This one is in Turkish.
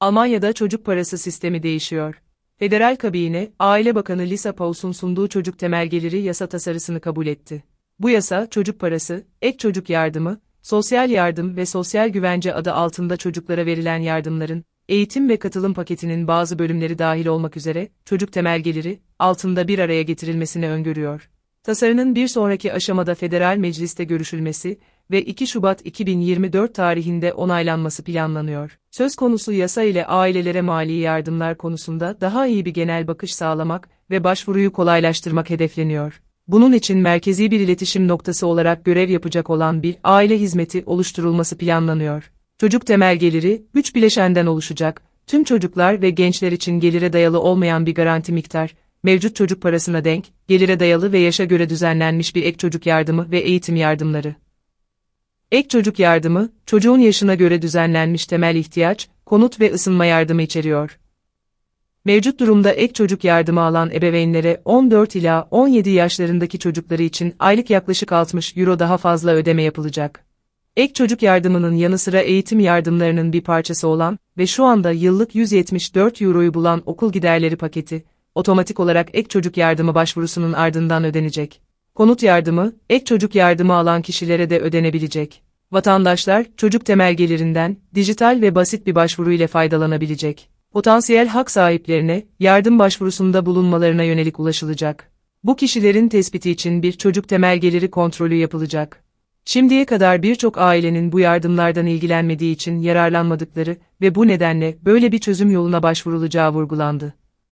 Almanya'da çocuk parası sistemi değişiyor. Federal kabine, Aile Bakanı Lisa Paus'un sunduğu çocuk temel geliri yasa tasarısını kabul etti. Bu yasa, çocuk parası, ek çocuk yardımı, sosyal yardım ve sosyal güvence adı altında çocuklara verilen yardımların, eğitim ve katılım paketinin bazı bölümleri dahil olmak üzere, çocuk temel geliri, altında bir araya getirilmesini öngörüyor. Tasarının bir sonraki aşamada federal mecliste görüşülmesi ve 2 Şubat 2024 tarihinde onaylanması planlanıyor. Söz konusu yasa ile ailelere mali yardımlar konusunda daha iyi bir genel bakış sağlamak ve başvuruyu kolaylaştırmak hedefleniyor. Bunun için merkezi bir iletişim noktası olarak görev yapacak olan bir aile hizmeti oluşturulması planlanıyor. Çocuk temel geliri, 3 bileşenden oluşacak, tüm çocuklar ve gençler için gelire dayalı olmayan bir garanti miktar, mevcut çocuk parasına denk, gelire dayalı ve yaşa göre düzenlenmiş bir ek çocuk yardımı ve eğitim yardımları. Ek çocuk yardımı, çocuğun yaşına göre düzenlenmiş temel ihtiyaç, konut ve ısınma yardımı içeriyor. Mevcut durumda ek çocuk yardımı alan ebeveynlere 14 ila 17 yaşlarındaki çocukları için aylık yaklaşık 60 euro daha fazla ödeme yapılacak. Ek çocuk yardımının yanı sıra eğitim yardımlarının bir parçası olan ve şu anda yıllık 174 euroyu bulan okul giderleri paketi, otomatik olarak ek çocuk yardımı başvurusunun ardından ödenecek. Konut yardımı, ek çocuk yardımı alan kişilere de ödenebilecek. Vatandaşlar, çocuk temel gelirinden, dijital ve basit bir başvuru ile faydalanabilecek. Potansiyel hak sahiplerine, yardım başvurusunda bulunmalarına yönelik ulaşılacak. Bu kişilerin tespiti için bir çocuk temel geliri kontrolü yapılacak. Şimdiye kadar birçok ailenin bu yardımlardan ilgilenmediği için yararlanmadıkları ve bu nedenle böyle bir çözüm yoluna başvurulacağı vurgulandı.